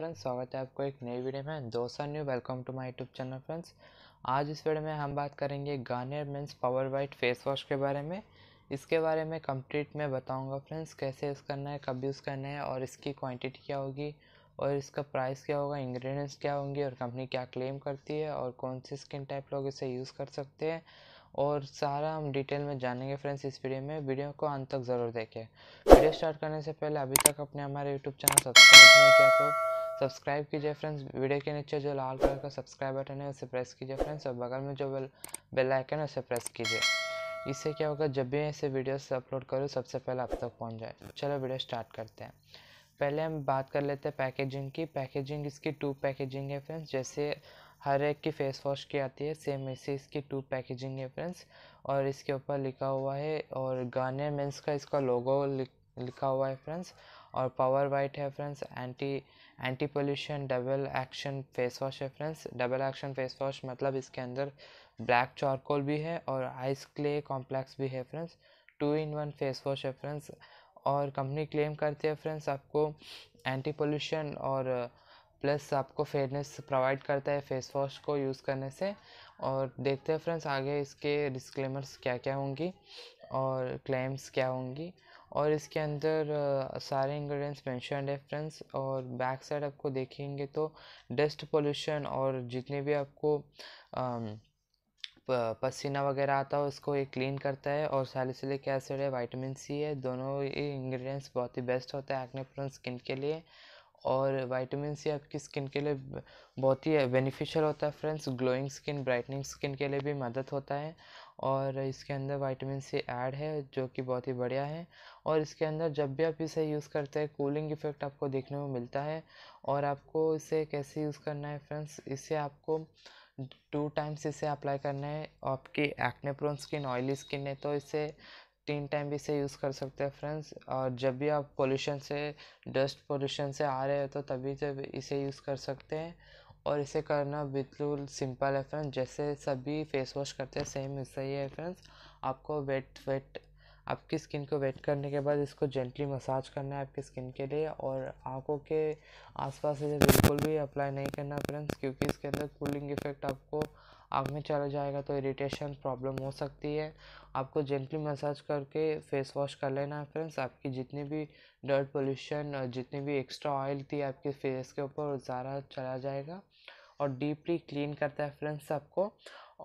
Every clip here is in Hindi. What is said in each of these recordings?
फ्रेंड्स स्वागत है आपको एक नई वीडियो में दोस्तों new welcome to my YouTube channel friends आज इस वीडियो में हम बात करेंगे Garnier men's power white face wash के बारे में इसके बारे में कंप्लीट में बताऊंगा फ्रेंड्स कैसे यूज़ करना है कब यूज़ करना है और इसकी क्वान्टिटी क्या होगी और इसका प्राइस क्या होगा इंग्रेडिएंट्स क्या होंगे और कंपनी क्या क्लेम करती है और कौन से स्किन टाइप लोग इसे यूज़ कर सकते हैं और सारा हम डिटेल में जानेंगे फ्रेंड्स इस वीडियो में वीडियो को अंत तक ज़रूर देखें वीडियो स्टार्ट करने से पहले अभी तक अपने हमारे यूट्यूब चैनल सब्सक्राइब नहीं किया तो सब्सक्राइब कीजिए फ्रेंड्स वीडियो के नीचे जो लाल कलर का सब्सक्राइब बटन है उसे प्रेस कीजिए फ्रेंड्स और बगल में जो बेल बेल आइकन है उसे प्रेस कीजिए इससे क्या होगा जब भी ऐसे वीडियोस अपलोड करूँ सबसे पहले आप तक पहुँच जाए चलो वीडियो स्टार्ट करते हैं पहले हम बात कर लेते हैं पैकेजिंग की पैकेजिंग इसकी टू पैकेजिंग है फ्रेंड्स जैसे हर एक की फेस वॉश की आती है सेम ऐसे इसकी टू पैकेजिंग है फ्रेंड्स और इसके ऊपर लिखा हुआ है और गार्नियर मेंस का इसका लोगो लिखा हुआ है फ्रेंड्स और पावर वाइट है friends anti anti pollution double action face wash है friends double action face wash मतलब इसके अंदर ब्लैक चारकोल भी है और आइस क्ले कॉम्प्लेक्स भी है friends two in one face wash है फ्रेंड्स और कंपनी क्लेम करती है फ्रेंड्स आपको एंटी पोल्यूशन और प्लस आपको फेयरनेस प्रोवाइड करता है फेस वॉश को यूज़ करने से और देखते हैं फ्रेंड्स आगे इसके डिस्क्लेमर्स क्या क्या होंगी और क्लेम्स क्या होंगी और इसके अंदर सारे इंग्रेडिएंट्स मेंशन है फ्रेंड्स और बैक साइड आपको देखेंगे तो डस्ट पोल्यूशन और जितने भी आपको पसीना वगैरह आता है उसको ये क्लीन करता है और सैलिसिलिक एसिड है वाइटामिन सी है दोनों ही इंग्रेडिएंट्स बहुत ही बेस्ट होते हैं एक्ने प्रोन स्किन के लिए और वाइटामिन सी आपकी स्किन के लिए बहुत ही बेनिफिशियल होता है friends glowing skin brightening skin के लिए भी मदद होता है और इसके अंदर वाइटामिन सी ऐड है जो कि बहुत ही बढ़िया है और इसके अंदर जब भी आप इसे यूज़ करते हैं कूलिंग इफ़ेक्ट आपको देखने को मिलता है और आपको इसे कैसे यूज़ करना है फ्रेंड्स इसे आपको टू टाइम्स इसे अप्लाई करना है आपकी acne prone skin oily skin है तो इसे स्क्रीन टाइम भी इसे यूज़ कर सकते हैं फ्रेंड्स और जब भी आप पोल्यूशन से डस्ट पोल्यूशन से आ रहे हो तो तभी से इसे यूज़ कर सकते हैं और इसे करना बिल्कुल सिंपल है फ्रेंड्स जैसे सभी फेस वॉश करते हैं सेम इससे ही है फ्रेंड्स आपको वेट वेट आपकी स्किन को वेट करने के बाद इसको जेंटली मसाज करना है आपकी स्किन के लिए और आंखों के आसपास इसे बिल्कुल भी अप्लाई नहीं करना फ्रेंड्स क्योंकि इसके अंदर कूलिंग इफेक्ट आपको आँख में चला जाएगा तो इरिटेशन प्रॉब्लम हो सकती है आपको जेंटली मसाज करके फेस वॉश कर लेना है फ्रेंड्स आपकी जितनी भी डर्ट पोल्यूशन जितनी भी एक्स्ट्रा ऑयल थी आपके फेस के ऊपर सारा चला जाएगा और डीपली क्लीन करता है फ्रेंड्स आपको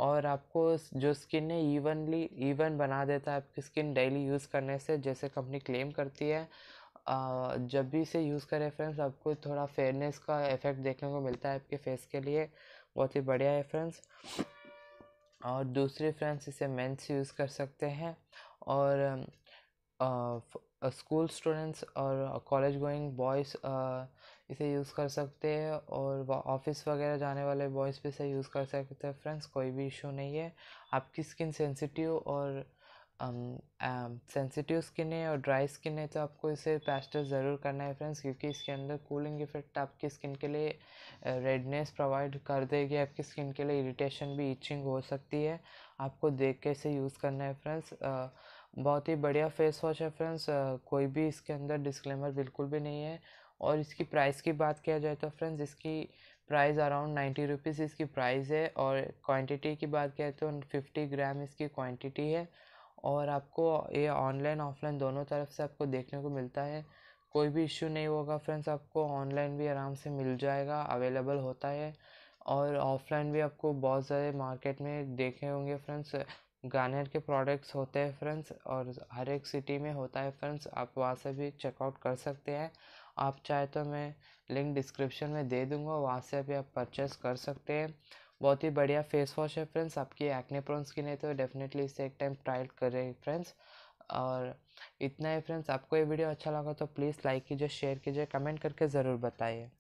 और आपको जो स्किन है इवनली इवन बना देता है आपकी स्किन डेली यूज़ करने से जैसे कंपनी क्लेम करती है जब भी इसे यूज़ करें फ्रेंड्स आपको थोड़ा फेयरनेस का इफेक्ट देखने को मिलता है आपके फेस के लिए बहुत ही बढ़िया है फ्रेंड्स और दूसरे फ्रेंड्स इसे मेंस यूज़ कर सकते हैं और स्कूल स्टूडेंट्स और कॉलेज गोइंग बॉयज़ इसे यूज़ कर सकते हैं और ऑफिस वगैरह जाने वाले बॉयज़ भी इसे यूज़ कर सकते हैं फ्रेंड्स कोई भी इशू नहीं है आपकी स्किन सेंसिटिव और सेंसिटिव स्किन है और ड्राई स्किन है तो आपको इसे पैस्टर ज़रूर करना है फ्रेंड्स क्योंकि इसके अंदर कूलिंग इफेक्ट आपकी स्किन के लिए रेडनेस प्रोवाइड कर देगी आपकी स्किन के लिए इरिटेशन भी इचिंग हो सकती है आपको देख के इसे यूज़ करना है फ्रेंड्स बहुत ही बढ़िया फेस वॉश है फ्रेंड्स कोई भी इसके अंदर डिस्क्लेमर बिल्कुल भी नहीं है और इसकी प्राइस की बात किया जाए तो फ्रेंड्स इसकी प्राइस अराउंड नाइन्टी रुपीज़ इसकी प्राइस है और क्वांटिटी की बात जाए तो फिफ्टी ग्राम इसकी क्वांटिटी है और आपको ये ऑनलाइन ऑफलाइन दोनों तरफ से आपको देखने को मिलता है कोई भी इश्यू नहीं होगा फ्रेंड्स आपको ऑनलाइन भी आराम से मिल जाएगा अवेलेबल होता है और ऑफलाइन भी आपको बहुत सारे मार्केट में देखे होंगे फ्रेंड्स गार्नियर के प्रोडक्ट्स होते हैं फ्रेंड्स और हर एक सिटी में होता है फ्रेंड्स आप वहाँ से भी चेकआउट कर सकते हैं आप चाहे तो मैं लिंक डिस्क्रिप्शन में दे दूँगा वहाँ से भी आप परचेस कर सकते हैं बहुत ही बढ़िया फेस वॉश है फ्रेंड्स आपकी एक्ने प्रोन की नहीं तो डेफिनेटली इसे एक टाइम ट्राई करें फ्रेंड्स और इतना ही फ्रेंड्स आपको ये वीडियो अच्छा लगा तो प्लीज़ लाइक कीजिए शेयर कीजिए कमेंट करके ज़रूर बताइए